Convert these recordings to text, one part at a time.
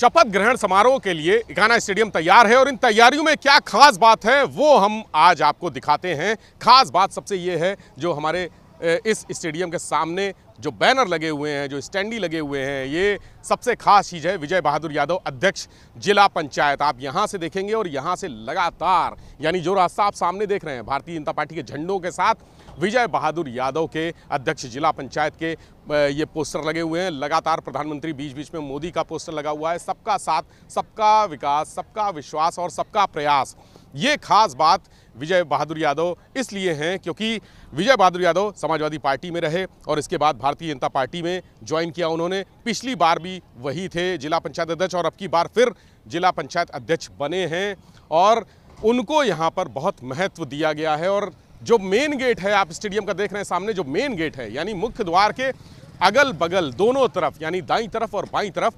शपथ ग्रहण समारोह के लिए इकाना स्टेडियम तैयार है और इन तैयारियों में क्या खास बात है वो हम आज आपको दिखाते हैं खास बात सबसे ये है जो हमारे इस स्टेडियम के सामने जो बैनर लगे हुए हैं जो स्टैंडी लगे हुए हैं ये सबसे खास चीज़ है विजय बहादुर यादव अध्यक्ष जिला पंचायत आप यहाँ से देखेंगे और यहाँ से लगातार यानी जो रास्ता आप सामने देख रहे हैं भारतीय जनता पार्टी के झंडों के साथ विजय बहादुर यादव के अध्यक्ष जिला पंचायत के ये पोस्टर लगे हुए हैं लगातार प्रधानमंत्री बीच बीच में मोदी का पोस्टर लगा हुआ है सबका साथ सबका विकास सबका विश्वास और सबका प्रयास ये खास बात विजय बहादुर यादव इसलिए हैं क्योंकि विजय बहादुर यादव समाजवादी पार्टी में रहे और इसके बाद भारतीय जनता पार्टी में ज्वाइन किया उन्होंने पिछली बार भी वही थे जिला पंचायत अध्यक्ष और अब की बार फिर जिला पंचायत अध्यक्ष बने हैं और उनको यहाँ पर बहुत महत्व दिया गया है और जो मेन गेट है आप स्टेडियम का देख रहे हैं सामने जो मेन गेट है यानी मुख्य द्वार के अगल बगल दोनों तरफ यानी दाई तरफ और बाई तरफ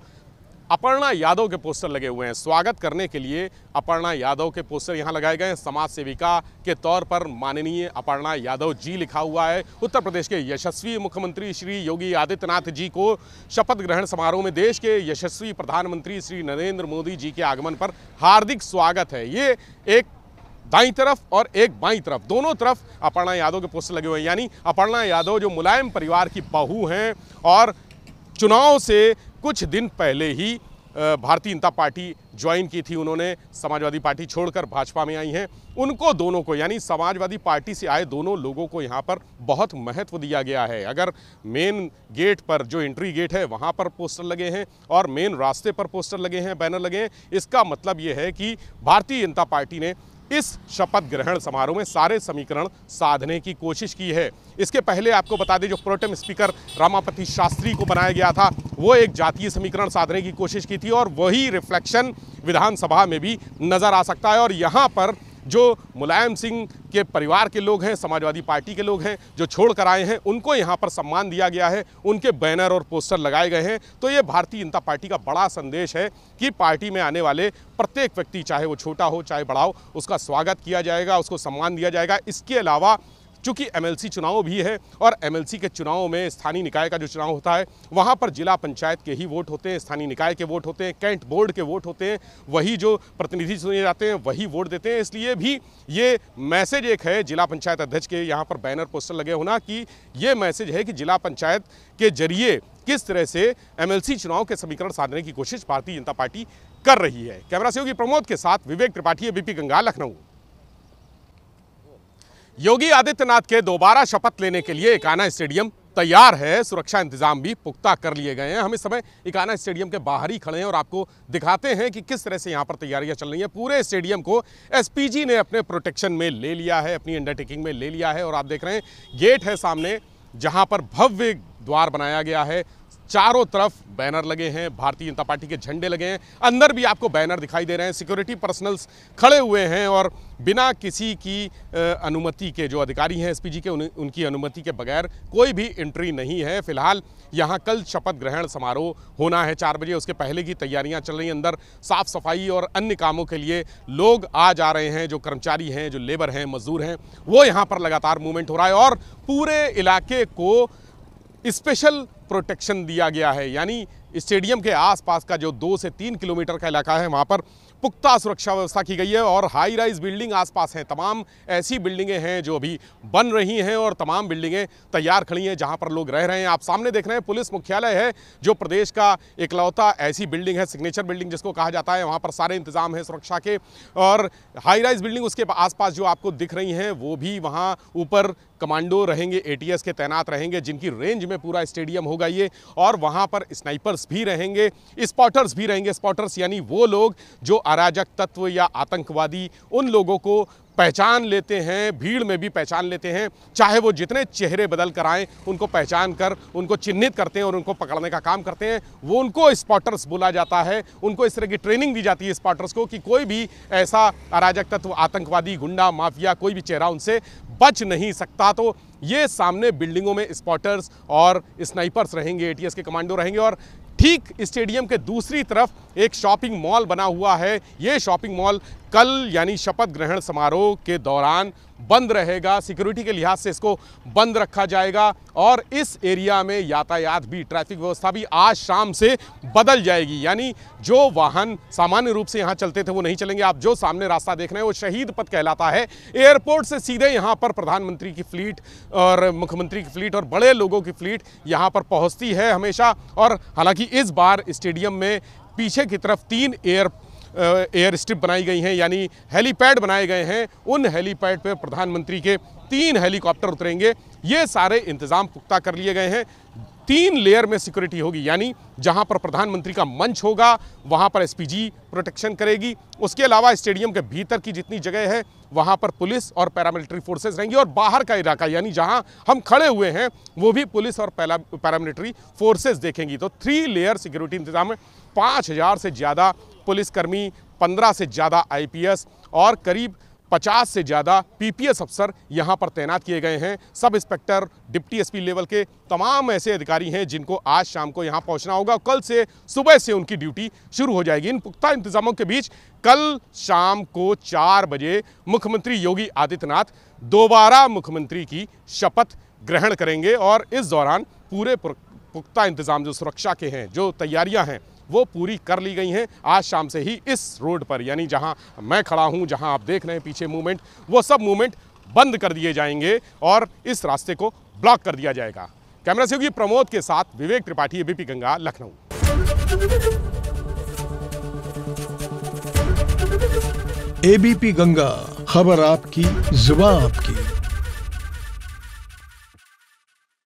अपर्णा यादव के पोस्टर लगे हुए हैं स्वागत करने के लिए अपर्णा यादव के पोस्टर यहाँ लगाए गए हैं समाज सेविका के तौर पर माननीय अपर्णा यादव जी लिखा हुआ है उत्तर प्रदेश के यशस्वी मुख्यमंत्री श्री योगी आदित्यनाथ जी को शपथ ग्रहण समारोह में देश के यशस्वी प्रधानमंत्री श्री नरेंद्र मोदी जी के आगमन पर हार्दिक स्वागत है ये एक दाई तरफ और एक बाई तरफ दोनों तरफ अपर्णा यादव के पोस्टर लगे हुए हैं यानी अपर्णा यादव जो मुलायम परिवार की बहू हैं और चुनाव से कुछ दिन पहले ही भारतीय जनता पार्टी ज्वाइन की थी उन्होंने समाजवादी पार्टी छोड़कर भाजपा में आई हैं उनको दोनों को यानी समाजवादी पार्टी से आए दोनों लोगों को यहाँ पर बहुत महत्व दिया गया है अगर मेन गेट पर जो एंट्री गेट है वहाँ पर पोस्टर लगे हैं और मेन रास्ते पर पोस्टर लगे हैं बैनर लगे हैं इसका मतलब ये है कि भारतीय जनता पार्टी ने इस शपथ ग्रहण समारोह में सारे समीकरण साधने की कोशिश की है इसके पहले आपको बता दें जो प्रोटेम स्पीकर रामापति शास्त्री को बनाया गया था वो एक जातीय समीकरण साधने की कोशिश की थी और वही रिफ्लेक्शन विधानसभा में भी नज़र आ सकता है और यहाँ पर जो मुलायम सिंह के परिवार के लोग हैं समाजवादी पार्टी के लोग हैं जो छोड़ कर आए हैं उनको यहाँ पर सम्मान दिया गया है उनके बैनर और पोस्टर लगाए गए हैं तो ये भारतीय जनता पार्टी का बड़ा संदेश है कि पार्टी में आने वाले प्रत्येक व्यक्ति चाहे वो छोटा हो चाहे बड़ा हो उसका स्वागत किया जाएगा उसको सम्मान दिया जाएगा इसके अलावा चूँकि एमएलसी चुनाव भी है और एमएलसी के चुनाव में स्थानीय निकाय का जो चुनाव होता है वहाँ पर जिला पंचायत के ही वोट होते हैं स्थानीय निकाय के वोट होते हैं कैंट बोर्ड के वोट होते हैं वही जो प्रतिनिधि चुने जाते हैं वही वोट देते हैं इसलिए भी ये मैसेज एक है जिला पंचायत अध्यक्ष के यहाँ पर बैनर पोस्टर लगे होना कि ये मैसेज है कि जिला पंचायत के जरिए किस तरह से एमएलसी चुनाव के समीकरण साधने की कोशिश भारतीय जनता पार्टी कर रही है कैमरा सहयोगी प्रमोद के साथ विवेक त्रिपाठी बीपी गंगा लखनऊ योगी आदित्यनाथ के दोबारा शपथ लेने के लिए इकाना स्टेडियम तैयार है सुरक्षा इंतजाम भी पुख्ता कर लिए गए हैं हम इस समय इकाना स्टेडियम के बाहर ही खड़े हैं और आपको दिखाते हैं कि किस तरह से यहाँ पर तैयारियां चल रही हैं पूरे स्टेडियम को एसपीजी ने अपने प्रोटेक्शन में ले लिया है अपनी अंडरटेकिंग में ले लिया है और आप देख रहे हैं गेट है सामने जहाँ पर भव्य द्वार बनाया गया है चारों तरफ बैनर लगे हैं भारतीय जनता पार्टी के झंडे लगे हैं अंदर भी आपको बैनर दिखाई दे रहे हैं सिक्योरिटी पर्सनल्स खड़े हुए हैं और बिना किसी की अनुमति के जो अधिकारी हैं एसपीजी के उन, उनकी अनुमति के बगैर कोई भी एंट्री नहीं है फिलहाल यहाँ कल शपथ ग्रहण समारोह होना है चार बजे उसके पहले की तैयारियाँ चल रही हैं अंदर साफ सफाई और अन्य कामों के लिए लोग आ जा रहे हैं जो कर्मचारी हैं जो लेबर हैं मजदूर हैं वो यहाँ पर लगातार मूवमेंट हो रहा है और पूरे इलाके को स्पेशल प्रोटेक्शन दिया गया है यानी स्टेडियम के आसपास का जो दो से तीन किलोमीटर का इलाका है वहाँ पर पुख्ता सुरक्षा व्यवस्था की गई है और हाई राइज बिल्डिंग आसपास हैं तमाम ऐसी बिल्डिंगें हैं जो अभी बन रही हैं और तमाम बिल्डिंगें तैयार खड़ी हैं जहाँ पर लोग रह रहे हैं आप सामने देख रहे हैं पुलिस मुख्यालय है जो प्रदेश का इकलौता ऐसी बिल्डिंग है सिग्नेचर बिल्डिंग जिसको कहा जाता है वहाँ पर सारे इंतजाम हैं सुरक्षा के और हाई राइज बिल्डिंग उसके आसपास जो आपको दिख रही हैं वो भी वहाँ ऊपर कमांडो रहेंगे एटीएस के तैनात रहेंगे जिनकी रेंज में पूरा स्टेडियम होगा ये और वहाँ पर स्नाइपर्स भी रहेंगे स्पॉटर्स भी रहेंगे स्पॉटर्स यानी वो लोग जो अराजक तत्व या आतंकवादी उन लोगों को पहचान लेते हैं भीड़ में भी पहचान लेते हैं चाहे वो जितने चेहरे बदल कर आएँ उनको पहचान कर उनको चिन्हित करते हैं और उनको पकड़ने का काम करते हैं वो उनको स्पॉटर्स बोला जाता है उनको इस तरह की ट्रेनिंग दी जाती है स्पॉटर्स को कि कोई भी ऐसा अराजक तत्व आतंकवादी गुंडा माफिया कोई भी चेहरा उनसे बच नहीं सकता तो ये सामने बिल्डिंगों में स्पॉटर्स और स्नाइपर्स रहेंगे ए के कमांडो रहेंगे और ठीक स्टेडियम के दूसरी तरफ एक शॉपिंग मॉल बना हुआ है ये शॉपिंग मॉल कल यानी शपथ ग्रहण समारोह के दौरान बंद रहेगा सिक्योरिटी के लिहाज से इसको बंद रखा जाएगा और इस एरिया में यातायात भी ट्रैफिक व्यवस्था भी आज शाम से बदल जाएगी यानी जो वाहन सामान्य रूप से यहाँ चलते थे वो नहीं चलेंगे आप जो सामने रास्ता देख रहे हैं वो शहीद पथ कहलाता है एयरपोर्ट से सीधे यहाँ पर प्रधानमंत्री की फ्लीट और मुख्यमंत्री की फ्लीट और बड़े लोगों की फ्लीट यहाँ पर पहुँचती है हमेशा और हालांकि इस बार स्टेडियम में पीछे की तरफ तीन एयर एयर स्ट्रिप बनाई गई हैं यानी हेलीपैड बनाए गए हैं उन हेलीपैड पर प्रधानमंत्री के तीन हेलीकॉप्टर उतरेंगे ये सारे इंतज़ाम पुख्ता कर लिए गए हैं तीन लेयर में सिक्योरिटी होगी यानी जहां पर प्रधानमंत्री का मंच होगा वहां पर एसपीजी प्रोटेक्शन करेगी उसके अलावा स्टेडियम के भीतर की जितनी जगह है वहां पर पुलिस और पैरामिलिट्री फोर्सेस रहेंगी और बाहर का इलाका यानी जहां हम खड़े हुए हैं वो भी पुलिस और पैरामिलिट्री फोर्सेज देखेंगी तो थ्री लेयर सिक्योरिटी इंतजाम है पाँच हज़ार से ज़्यादा पुलिसकर्मी पंद्रह से ज़्यादा आईपीएस और करीब पचास से ज़्यादा पीपीएस अफसर यहाँ पर तैनात किए गए हैं sub inspector deputy SP level के तमाम ऐसे अधिकारी हैं जिनको आज शाम को यहाँ पहुँचना होगा कल से सुबह से उनकी ड्यूटी शुरू हो जाएगी इन पुख्ता इंतजामों के बीच कल शाम को चार बजे मुख्यमंत्री योगी आदित्यनाथ दोबारा मुख्यमंत्री की शपथ ग्रहण करेंगे और इस दौरान पूरे पुख्ता इंतजाम जो सुरक्षा के हैं जो तैयारियाँ हैं वो पूरी कर ली गई हैं आज शाम से ही इस रोड पर यानी जहां मैं खड़ा हूं जहां आप देख रहे हैं पीछे मूवमेंट वो सब मूवमेंट बंद कर दिए जाएंगे और इस रास्ते को ब्लॉक कर दिया जाएगा कैमरा सहयोगी प्रमोद के साथ विवेक त्रिपाठी एबीपी गंगा लखनऊ एबीपी गंगा खबर आपकी जुबा आपकी